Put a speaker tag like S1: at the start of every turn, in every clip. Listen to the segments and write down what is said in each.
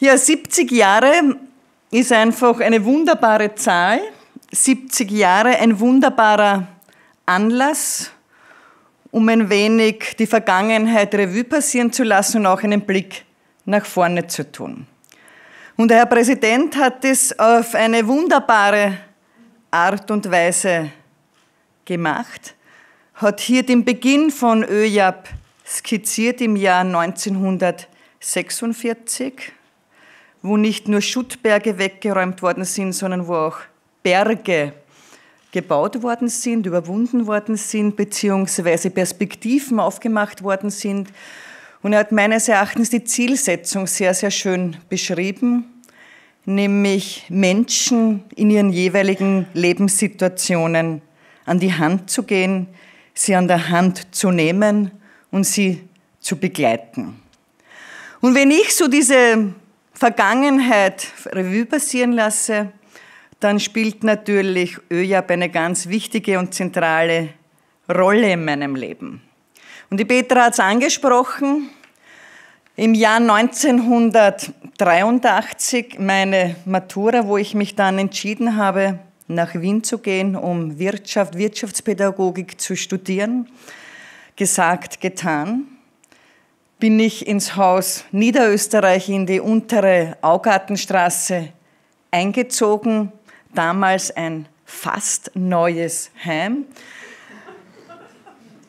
S1: Ja, 70 Jahre ist einfach eine wunderbare Zahl. 70 Jahre ein wunderbarer Anlass, um ein wenig die Vergangenheit Revue passieren zu lassen und auch einen Blick nach vorne zu tun. Und der Herr Präsident hat es auf eine wunderbare Art und Weise gemacht, hat hier den Beginn von ÖJAP skizziert im Jahr 1946 wo nicht nur Schuttberge weggeräumt worden sind, sondern wo auch Berge gebaut worden sind, überwunden worden sind, beziehungsweise Perspektiven aufgemacht worden sind. Und er hat meines Erachtens die Zielsetzung sehr, sehr schön beschrieben, nämlich Menschen in ihren jeweiligen Lebenssituationen an die Hand zu gehen, sie an der Hand zu nehmen und sie zu begleiten. Und wenn ich so diese Vergangenheit Revue passieren lasse, dann spielt natürlich ÖJAB eine ganz wichtige und zentrale Rolle in meinem Leben. Und die Petra hat es angesprochen, im Jahr 1983 meine Matura, wo ich mich dann entschieden habe, nach Wien zu gehen, um Wirtschaft, Wirtschaftspädagogik zu studieren. Gesagt, getan bin ich ins Haus Niederösterreich in die untere Augartenstraße eingezogen, damals ein fast neues Heim.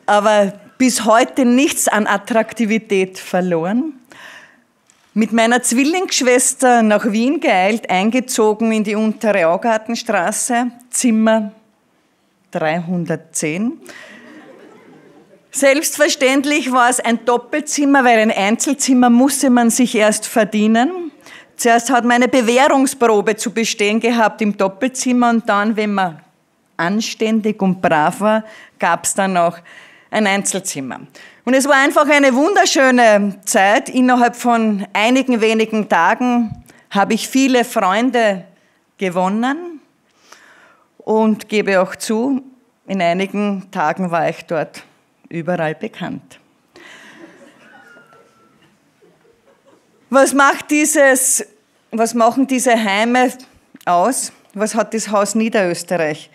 S1: Aber bis heute nichts an Attraktivität verloren. Mit meiner Zwillingsschwester nach Wien geeilt, eingezogen in die untere Augartenstraße, Zimmer 310. Selbstverständlich war es ein Doppelzimmer, weil ein Einzelzimmer musste man sich erst verdienen. Zuerst hat man eine Bewährungsprobe zu bestehen gehabt im Doppelzimmer und dann, wenn man anständig und brav war, gab es dann auch ein Einzelzimmer. Und es war einfach eine wunderschöne Zeit. Innerhalb von einigen wenigen Tagen habe ich viele Freunde gewonnen und gebe auch zu, in einigen Tagen war ich dort überall bekannt. Was macht dieses, was machen diese Heime aus? Was hat das Haus Niederösterreich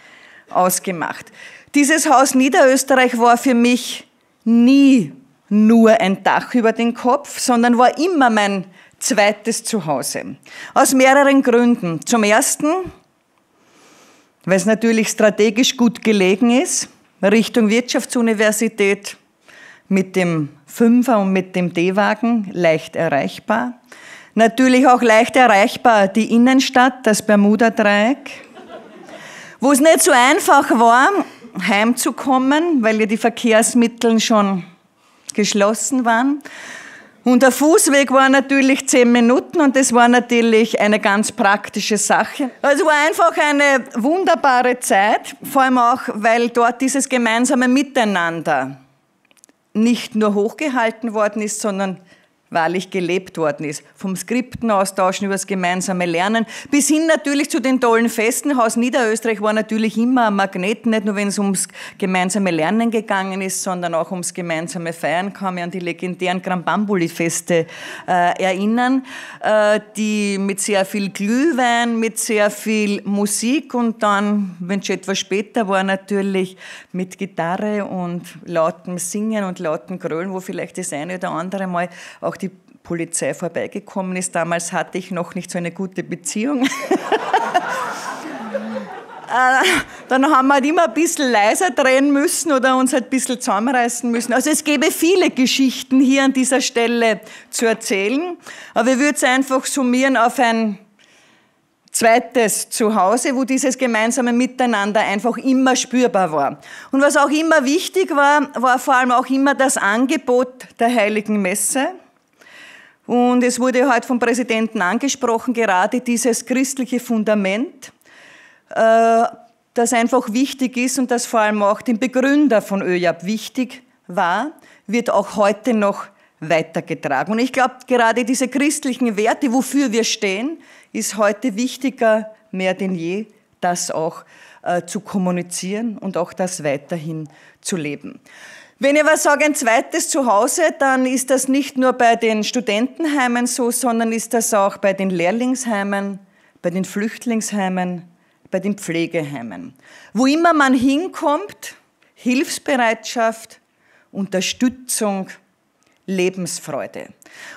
S1: ausgemacht? Dieses Haus Niederösterreich war für mich nie nur ein Dach über den Kopf, sondern war immer mein zweites Zuhause. Aus mehreren Gründen. Zum ersten, weil es natürlich strategisch gut gelegen ist. Richtung Wirtschaftsuniversität mit dem Fünfer und mit dem D-Wagen leicht erreichbar. Natürlich auch leicht erreichbar die Innenstadt, das Bermuda-Dreieck, wo es nicht so einfach war, heimzukommen, weil ja die Verkehrsmittel schon geschlossen waren. Und der Fußweg war natürlich zehn Minuten und das war natürlich eine ganz praktische Sache. Also war einfach eine wunderbare Zeit, vor allem auch, weil dort dieses gemeinsame Miteinander nicht nur hochgehalten worden ist, sondern wahrlich gelebt worden ist. Vom Skriptenaustauschen über das gemeinsame Lernen bis hin natürlich zu den tollen Festen. Haus Niederösterreich war natürlich immer ein Magnet, nicht nur wenn es ums gemeinsame Lernen gegangen ist, sondern auch ums gemeinsame Feiern. Kann mich an die legendären grambambuli feste äh, erinnern, äh, die mit sehr viel Glühwein, mit sehr viel Musik und dann, wenn es etwas später war, natürlich mit Gitarre und lautem Singen und lautem Grölen, wo vielleicht das eine oder andere Mal auch Polizei vorbeigekommen ist. Damals hatte ich noch nicht so eine gute Beziehung. Äh, dann haben wir halt immer ein bisschen leiser drehen müssen oder uns halt ein bisschen zusammenreißen müssen. Also es gäbe viele Geschichten hier an dieser Stelle zu erzählen, aber ich würde es einfach summieren auf ein zweites Zuhause, wo dieses gemeinsame Miteinander einfach immer spürbar war. Und was auch immer wichtig war, war vor allem auch immer das Angebot der heiligen Messe. Und es wurde heute vom Präsidenten angesprochen, gerade dieses christliche Fundament, äh, das einfach wichtig ist und das vor allem auch dem Begründer von ÖJAP wichtig war, wird auch heute noch weitergetragen. Und ich glaube, gerade diese christlichen Werte, wofür wir stehen, ist heute wichtiger mehr denn je, das auch äh, zu kommunizieren und auch das weiterhin zu leben. Wenn ich aber sage, ein zweites Zuhause, dann ist das nicht nur bei den Studentenheimen so, sondern ist das auch bei den Lehrlingsheimen, bei den Flüchtlingsheimen, bei den Pflegeheimen. Wo immer man hinkommt, Hilfsbereitschaft, Unterstützung, Lebensfreude.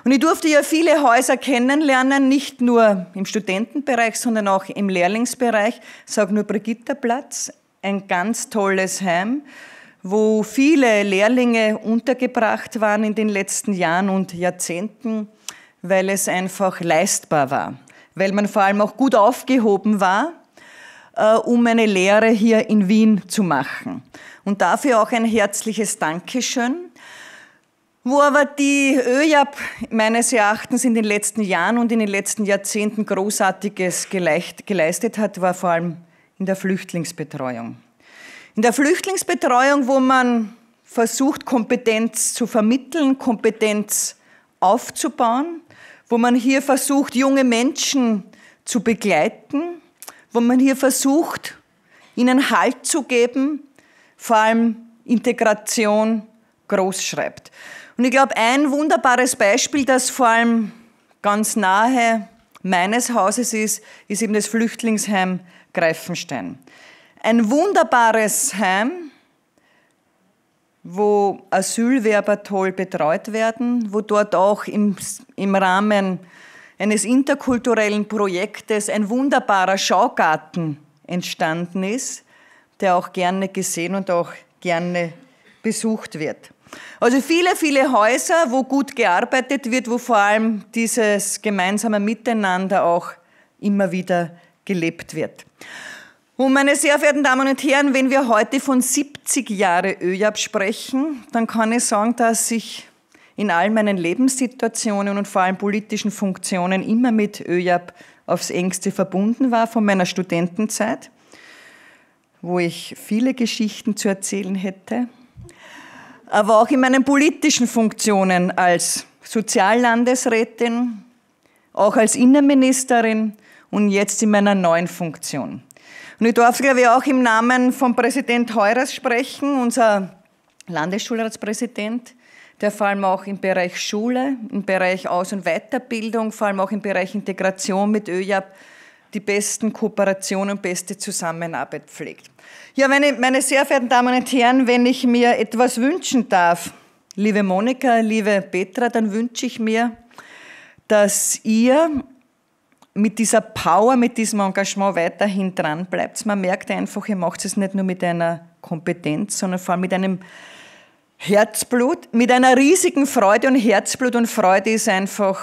S1: Und ich durfte ja viele Häuser kennenlernen, nicht nur im Studentenbereich, sondern auch im Lehrlingsbereich. Sag nur Brigitta Platz, ein ganz tolles Heim wo viele Lehrlinge untergebracht waren in den letzten Jahren und Jahrzehnten, weil es einfach leistbar war, weil man vor allem auch gut aufgehoben war, äh, um eine Lehre hier in Wien zu machen. Und dafür auch ein herzliches Dankeschön. Wo aber die ÖJAP meines Erachtens in den letzten Jahren und in den letzten Jahrzehnten Großartiges geleistet hat, war vor allem in der Flüchtlingsbetreuung. In der Flüchtlingsbetreuung, wo man versucht, Kompetenz zu vermitteln, Kompetenz aufzubauen, wo man hier versucht, junge Menschen zu begleiten, wo man hier versucht, ihnen Halt zu geben, vor allem Integration groß schreibt. Und ich glaube, ein wunderbares Beispiel, das vor allem ganz nahe meines Hauses ist, ist eben das Flüchtlingsheim Greifenstein. Ein wunderbares Heim, wo Asylwerber toll betreut werden, wo dort auch im, im Rahmen eines interkulturellen Projektes ein wunderbarer Schaugarten entstanden ist, der auch gerne gesehen und auch gerne besucht wird. Also viele, viele Häuser, wo gut gearbeitet wird, wo vor allem dieses gemeinsame Miteinander auch immer wieder gelebt wird. Und meine sehr verehrten Damen und Herren, wenn wir heute von 70 Jahre ÖJAP sprechen, dann kann ich sagen, dass ich in all meinen Lebenssituationen und vor allem politischen Funktionen immer mit ÖJAP aufs engste verbunden war von meiner Studentenzeit, wo ich viele Geschichten zu erzählen hätte, aber auch in meinen politischen Funktionen als Soziallandesrätin, auch als Innenministerin und jetzt in meiner neuen Funktion und ich darf, glaube ich, auch im Namen von Präsident Heurers sprechen, unser Landesschulratspräsident, der vor allem auch im Bereich Schule, im Bereich Aus- und Weiterbildung, vor allem auch im Bereich Integration mit ÖJAP die besten Kooperationen und beste Zusammenarbeit pflegt. Ja, meine, meine sehr verehrten Damen und Herren, wenn ich mir etwas wünschen darf, liebe Monika, liebe Petra, dann wünsche ich mir, dass ihr mit dieser Power, mit diesem Engagement weiterhin dran bleibt. Man merkt einfach, ihr macht es nicht nur mit einer Kompetenz, sondern vor allem mit einem Herzblut, mit einer riesigen Freude. Und Herzblut und Freude ist einfach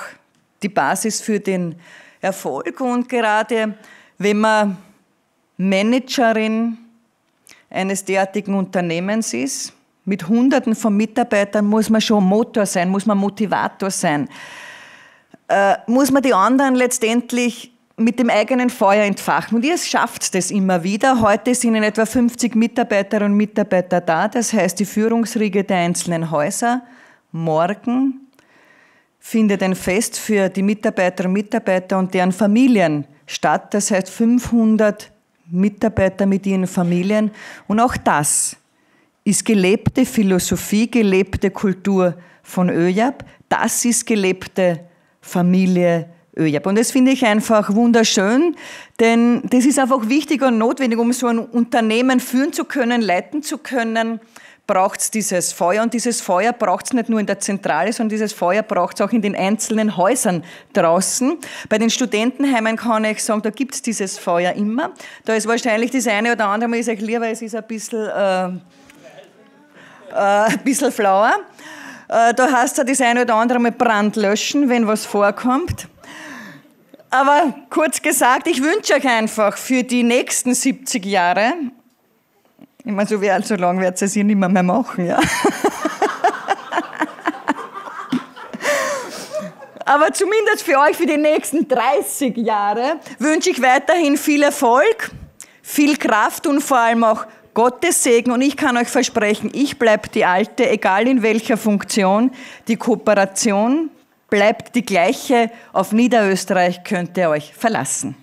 S1: die Basis für den Erfolg. Und gerade wenn man Managerin eines derartigen Unternehmens ist, mit Hunderten von Mitarbeitern muss man schon Motor sein, muss man Motivator sein äh, muss man die anderen letztendlich mit dem eigenen Feuer entfachen. Und ihr schafft das immer wieder. Heute sind in etwa 50 Mitarbeiterinnen und Mitarbeiter da, das heißt die Führungsriege der einzelnen Häuser. Morgen findet ein Fest für die Mitarbeiterinnen und Mitarbeiter und deren Familien statt, das heißt 500 Mitarbeiter mit ihren Familien. Und auch das ist gelebte Philosophie, gelebte Kultur von ÖJAP. Das ist gelebte Philosophie. Familie ÖJAP. Und das finde ich einfach wunderschön, denn das ist einfach wichtig und notwendig, um so ein Unternehmen führen zu können, leiten zu können, braucht es dieses Feuer. Und dieses Feuer braucht es nicht nur in der Zentrale, sondern dieses Feuer braucht es auch in den einzelnen Häusern draußen. Bei den Studentenheimen kann ich sagen, da gibt es dieses Feuer immer. Da ist wahrscheinlich das eine oder andere, ist euch lieber, es ist ein bisschen, äh, äh, ein bisschen flauer. Äh, da heißt es das eine oder andere mal Brand löschen, wenn was vorkommt. Aber kurz gesagt, ich wünsche euch einfach für die nächsten 70 Jahre, ich meine, so, wie, so lange wird es ja nicht mehr, mehr machen, ja. Aber zumindest für euch für die nächsten 30 Jahre wünsche ich weiterhin viel Erfolg, viel Kraft und vor allem auch Gottes Segen und ich kann euch versprechen, ich bleibe die alte, egal in welcher Funktion. Die Kooperation bleibt die gleiche. Auf Niederösterreich könnt ihr euch verlassen.